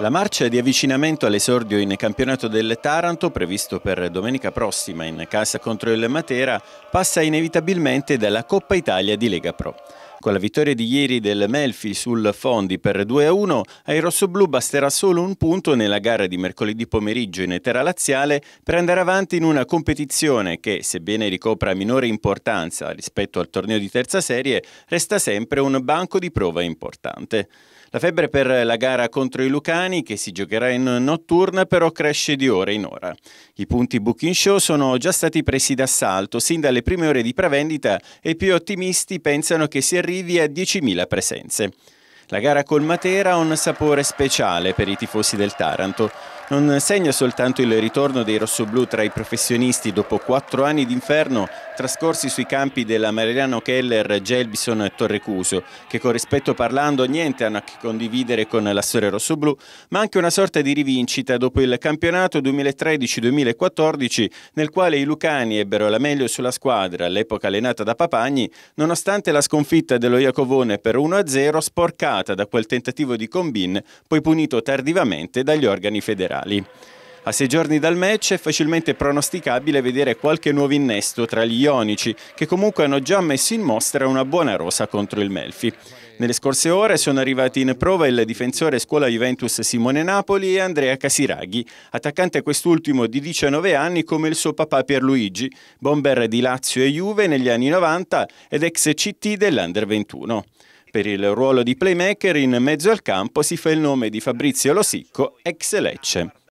La marcia di avvicinamento all'esordio in campionato del Taranto, previsto per domenica prossima in casa contro il Matera, passa inevitabilmente dalla Coppa Italia di Lega Pro. Con la vittoria di ieri del Melfi sul Fondi per 2-1, ai rossoblù basterà solo un punto nella gara di mercoledì pomeriggio in terra laziale per andare avanti in una competizione che, sebbene ricopra minore importanza rispetto al torneo di terza serie, resta sempre un banco di prova importante. La febbre per la gara contro i Lucani, che si giocherà in notturna, però cresce di ora in ora. I punti booking show sono già stati presi d'assalto sin dalle prime ore di prevendita e i più ottimisti pensano che si arrivi a 10.000 presenze. La gara col Matera ha un sapore speciale per i tifosi del Taranto. Non segna soltanto il ritorno dei rossoblù tra i professionisti dopo quattro anni d'inferno trascorsi sui campi della Mariano Keller, Gelbison e Torrecuso, che con rispetto parlando niente hanno a che condividere con la storia rossoblù, ma anche una sorta di rivincita dopo il campionato 2013-2014 nel quale i lucani ebbero la meglio sulla squadra, all'epoca allenata da Papagni, nonostante la sconfitta dello Iacovone per 1-0 sporcata da quel tentativo di combin poi punito tardivamente dagli organi federali mondiali. A sei giorni dal match è facilmente pronosticabile vedere qualche nuovo innesto tra gli ionici, che comunque hanno già messo in mostra una buona rosa contro il Melfi. Nelle scorse ore sono arrivati in prova il difensore scuola Juventus Simone Napoli e Andrea Casiraghi, attaccante quest'ultimo di 19 anni come il suo papà Pierluigi, bomber di Lazio e Juve negli anni 90 ed ex CT dell'Under 21. Per il ruolo di playmaker in mezzo al campo si fa il nome di Fabrizio Losicco, ex Lecce.